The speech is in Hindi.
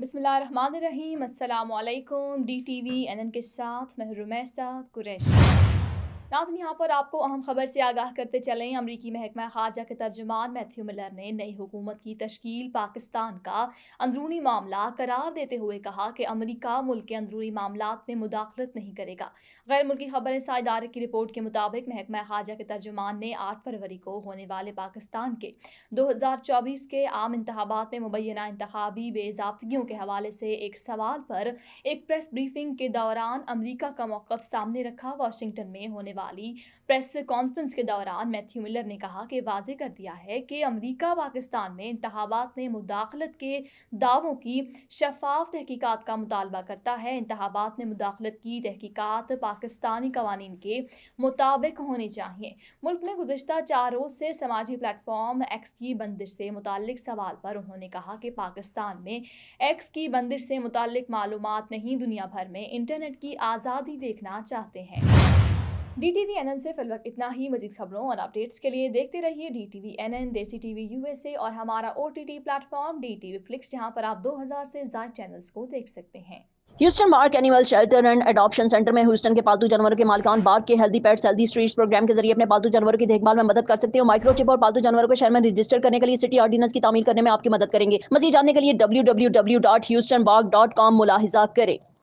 बसमिल D T V N N के साथ मैं रुमैसा कुरैश नाजन यहाँ पर आपको अहम खबर से आगाह करते चलें अमरीकी महकमा खारजा के तर्जमान मैथ्यू मिलर ने नई हुकूमत की तश्कील पाकिस्तान का अंदरूनी मामला करार देते हुए कहा कि अमरीका मुल्क के अंदरूनी मामला में मुदाखलत नहीं करेगा गैर मुल्की खबर इदारे की रिपोर्ट के मुताबिक महकमा खारजा के तर्जमान ने आठ फरवरी को होने वाले पाकिस्तान के दो हज़ार चौबीस के आम इंतबात में मुबैना इंतबी बेजाबतगियों के हवाले से एक सवाल पर एक प्रेस ब्रीफिंग के दौरान अमरीका का मौक़ सामने रखा वाशिंगटन में होने वाली प्रेस कॉन्फ्रेंस के दौरान मैथ्यू मिलर ने कहा कि वाजे कर दिया है कि अमरीका पाकिस्तान में इंतबात में मुदाखलत के दावों की शफाफ तहकीक़ात का मुतालबा करता है इंतबात में मुदाखलत की तहकीक़ात पाकिस्तानी कवानीन के मुताबिक होनी चाहिए मुल्क में गुजशत चार रोज़ से समाजी प्लेटफॉर्म एक्स की बंदिश से मुतल सवाल पर उन्होंने कहा कि पाकिस्तान में एक्स की बंदिश से मुतल मालूम नहीं दुनिया भर में इंटरनेट की आज़ादी देखना चाहते हैं D T V N N से फिलहाल इतना ही मजीद खबरों और अपडेट्स के लिए देखते रहिए D T V N N Desi T V U S A और हमारा O T T platform D T V flix जहाँ पर आप दो हज़ार से ज्यादा चैनल्स को देख सकते हैं Houston Bark animal shelter and adoption centre में ह्यूस्टन के पालतू जानवरों के मालकान बार्क के healthy pets healthy streets program के जरिए अपने पालतू जानवरों की देखभाल में मदद कर सकते हो माइक्रोचिप और पालतू जानवरों को शहर में रजिस्टर करने के लिए सिटी ऑर्डिनेंस की तमीर करने में आपकी मदद करेंगे मजीद जानने के लिए W W W dot Houston Bark dot com मुलाहिजा करें